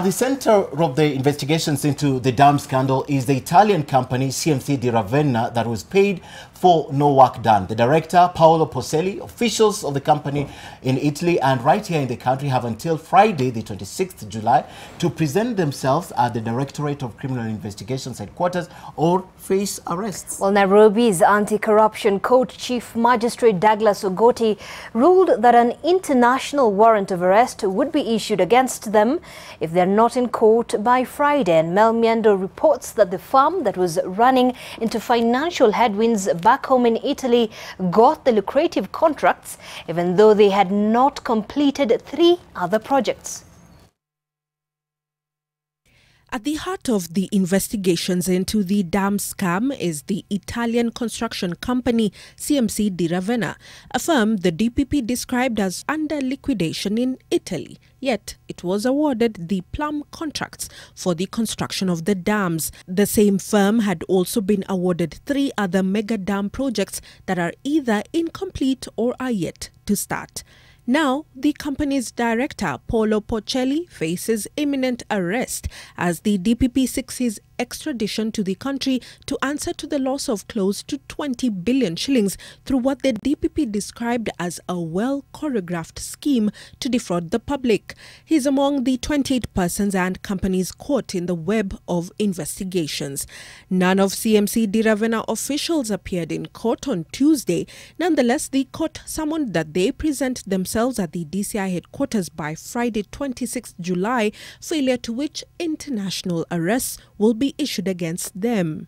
At the center of the investigations into the dam scandal is the Italian company CMC di Ravenna that was paid for no work done. The director, Paolo Poselli, officials of the company in Italy and right here in the country have until Friday, the 26th July, to present themselves at the Directorate of Criminal Investigations headquarters or face arrests. Well, Nairobi's anti-corruption court chief magistrate Douglas Ogoti ruled that an international warrant of arrest would be issued against them if they're not in court by Friday. And Mel Miendo reports that the firm that was running into financial headwinds back home in Italy got the lucrative contracts, even though they had not completed three other projects. At the heart of the investigations into the dam scam is the Italian construction company CMC di Ravenna, a firm the DPP described as under liquidation in Italy. Yet, it was awarded the plum contracts for the construction of the dams. The same firm had also been awarded three other mega dam projects that are either incomplete or are yet to start. Now, the company's director, Paolo Pocelli, faces imminent arrest as the DPP seeks his extradition to the country to answer to the loss of close to 20 billion shillings through what the DPP described as a well choreographed scheme to defraud the public. He's among the 28 persons and companies caught in the web of investigations. None of CMC Diravena officials appeared in court on Tuesday. Nonetheless, the court summoned that they present themselves themselves at the DCI headquarters by Friday 26 July, failure to which international arrests will be issued against them.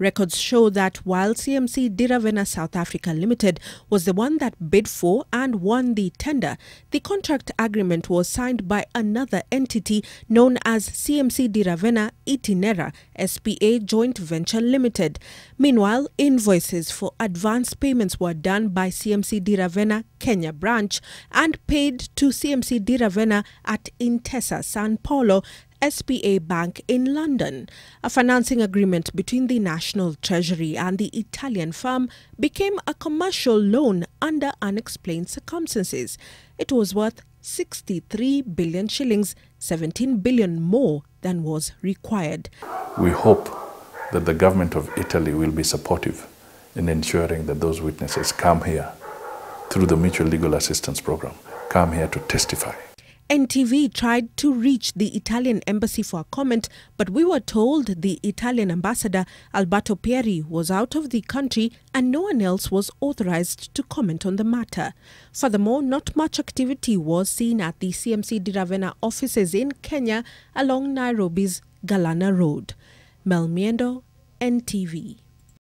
Records show that while CMC Diravena South Africa Limited was the one that bid for and won the tender, the contract agreement was signed by another entity known as CMC Diravena Itinera SPA Joint Venture Limited. Meanwhile, invoices for advance payments were done by CMC Diravena Kenya branch and paid to CMC Diravena at Intesa San Paulo SBA Bank in London. A financing agreement between the National Treasury and the Italian firm became a commercial loan under unexplained circumstances. It was worth 63 billion shillings, 17 billion more than was required. We hope that the government of Italy will be supportive in ensuring that those witnesses come here through the mutual legal assistance program, come here to testify. NTV tried to reach the Italian embassy for a comment, but we were told the Italian ambassador Alberto Pieri was out of the country and no one else was authorized to comment on the matter. Furthermore, not much activity was seen at the CMC di Ravenna offices in Kenya along Nairobi's Galana Road. Mel Miendo, NTV.